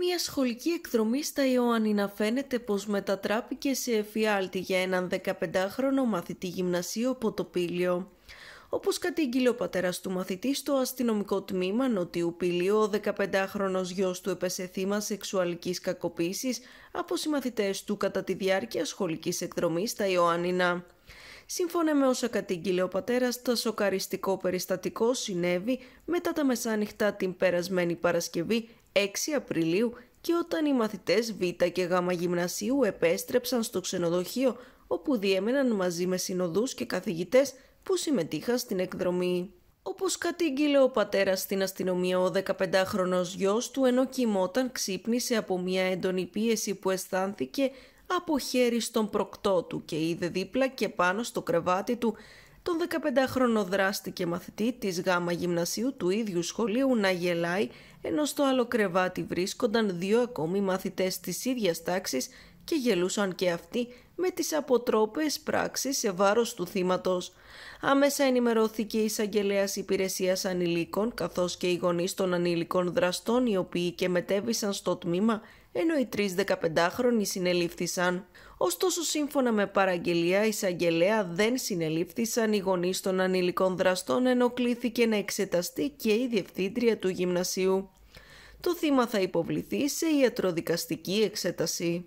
Μια σχολική εκδρομή στα Ιωάννινα φαίνεται πως μετατράπηκε σε εφιάλτη για έναν 15χρονο μαθητή γυμνασίου από το Πύλιο. Όπως κατήγγειλε ο πατέρας του μαθητή στο αστυνομικό τμήμα Νοτιού πυλίο ο 15χρονος γιος του έπεσε θύμα σεξουαλικής κακοποίησης από συμμαθητές του κατά τη διάρκεια σχολικής εκδρομής στα Ιωάννινα. Σύμφωνα με όσα κατήγγειλε ο πατέρας, το σοκαριστικό περιστατικό συνέβη μετά τα μεσάνυχτα την περασμένη Παρασκευή 6 Απριλίου και όταν οι μαθητές Β και Γ Γυμνασίου επέστρεψαν στο ξενοδοχείο όπου διέμεναν μαζί με συνοδούς και καθηγητές που συμμετείχαν στην εκδρομή. Όπως κατήγγειλε ο πατέρας στην αστυνομία, ο 15χρονος γιος του ενώ κοιμόταν ξύπνησε από μια έντονη πίεση που αισθάνθηκε από χέρι στον προκτό του και είδε δίπλα και πάνω στο κρεβάτι του τον 15χρονο δράστη και μαθητή της ΓΑΜΑ Γυμνασίου του ίδιου σχολείου να γελάει, ενώ στο άλλο κρεβάτι βρίσκονταν δύο ακόμη μαθητές της ίδιας τάξης και γελούσαν και αυτοί με τις αποτρόπες πράξεις σε βάρος του θύματος. Αμέσα ενημερώθηκε η εισαγγελέα υπηρεσίας Ανηλίκων καθώς και οι γονείς των ανηλικών δραστών οι οποίοι και μετέβησαν στο τμήμα ενώ οι τρεις 15χρονοι συνελήφθησαν. Ωστόσο, σύμφωνα με παραγγελία, η εισαγγελέα δεν συνελήφθησαν οι γονείς των ανηλικών δραστών ενώ κλήθηκε να εξεταστεί και η διευθύντρια του γυμνασίου. Το θύμα θα υποβληθεί σε ιατροδικαστική εξέταση.